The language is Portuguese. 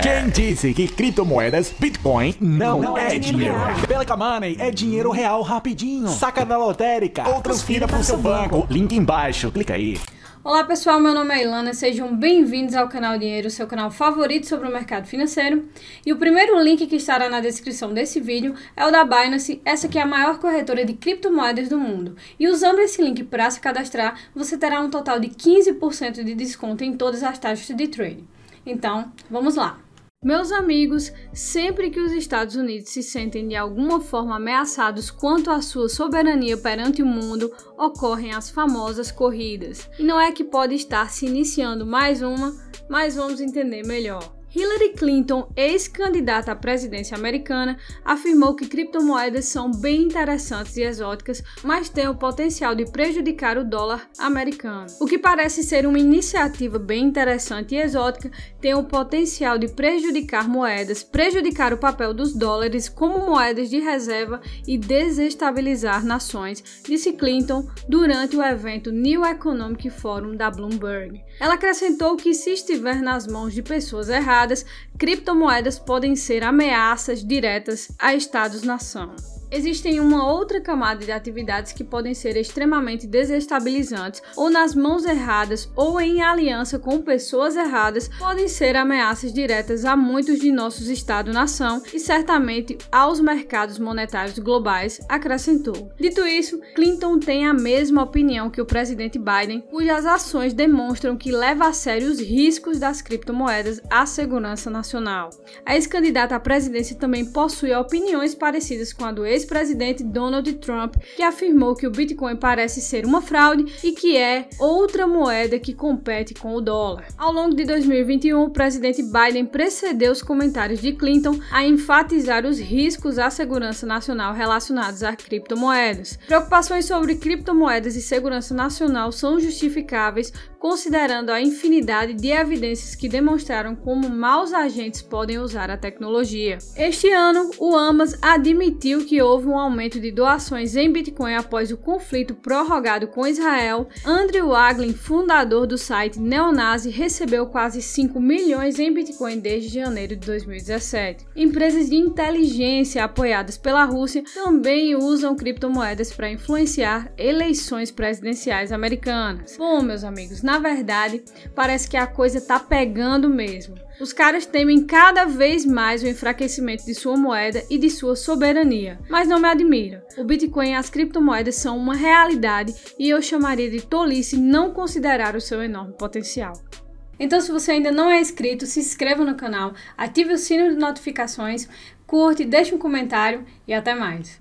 Quem disse que criptomoedas, Bitcoin, não, não é, é dinheiro? dinheiro. Pelica Money é dinheiro real rapidinho. Saca da lotérica ou transfira para o seu banco. Link embaixo. Clica aí. Olá pessoal, meu nome é Ilana, sejam bem-vindos ao canal Dinheiro, seu canal favorito sobre o mercado financeiro. E o primeiro link que estará na descrição desse vídeo é o da Binance, essa que é a maior corretora de criptomoedas do mundo. E usando esse link para se cadastrar, você terá um total de 15% de desconto em todas as taxas de trade. Então, vamos lá. Meus amigos, sempre que os Estados Unidos se sentem de alguma forma ameaçados quanto à sua soberania perante o mundo, ocorrem as famosas corridas. E não é que pode estar se iniciando mais uma, mas vamos entender melhor. Hillary Clinton, ex-candidata à presidência americana, afirmou que criptomoedas são bem interessantes e exóticas, mas têm o potencial de prejudicar o dólar americano. O que parece ser uma iniciativa bem interessante e exótica tem o potencial de prejudicar moedas, prejudicar o papel dos dólares como moedas de reserva e desestabilizar nações, disse Clinton durante o evento New Economic Forum da Bloomberg. Ela acrescentou que se estiver nas mãos de pessoas erradas, criptomoedas podem ser ameaças diretas a Estados-nação. Existem uma outra camada de atividades que podem ser extremamente desestabilizantes ou nas mãos erradas ou em aliança com pessoas erradas podem ser ameaças diretas a muitos de nossos Estado-nação e certamente aos mercados monetários globais, acrescentou. Dito isso, Clinton tem a mesma opinião que o presidente Biden, cujas ações demonstram que leva a sério os riscos das criptomoedas à segurança nacional. A ex-candidata à presidência também possui opiniões parecidas com a do ex ex-presidente Donald Trump, que afirmou que o Bitcoin parece ser uma fraude e que é outra moeda que compete com o dólar. Ao longo de 2021, o presidente Biden precedeu os comentários de Clinton a enfatizar os riscos à segurança nacional relacionados a criptomoedas. Preocupações sobre criptomoedas e segurança nacional são justificáveis considerando a infinidade de evidências que demonstraram como maus agentes podem usar a tecnologia. Este ano, o AMAS admitiu que houve um aumento de doações em Bitcoin após o conflito prorrogado com Israel, Andrew Aglin, fundador do site Neonazi, recebeu quase 5 milhões em Bitcoin desde janeiro de 2017. Empresas de inteligência apoiadas pela Rússia também usam criptomoedas para influenciar eleições presidenciais americanas. Bom, meus amigos, na verdade, parece que a coisa está pegando mesmo. Os caras temem cada vez mais o enfraquecimento de sua moeda e de sua soberania. Mas mas não me admira. O Bitcoin e as criptomoedas são uma realidade e eu chamaria de tolice não considerar o seu enorme potencial. Então, se você ainda não é inscrito, se inscreva no canal, ative o sino de notificações, curte, deixe um comentário e até mais.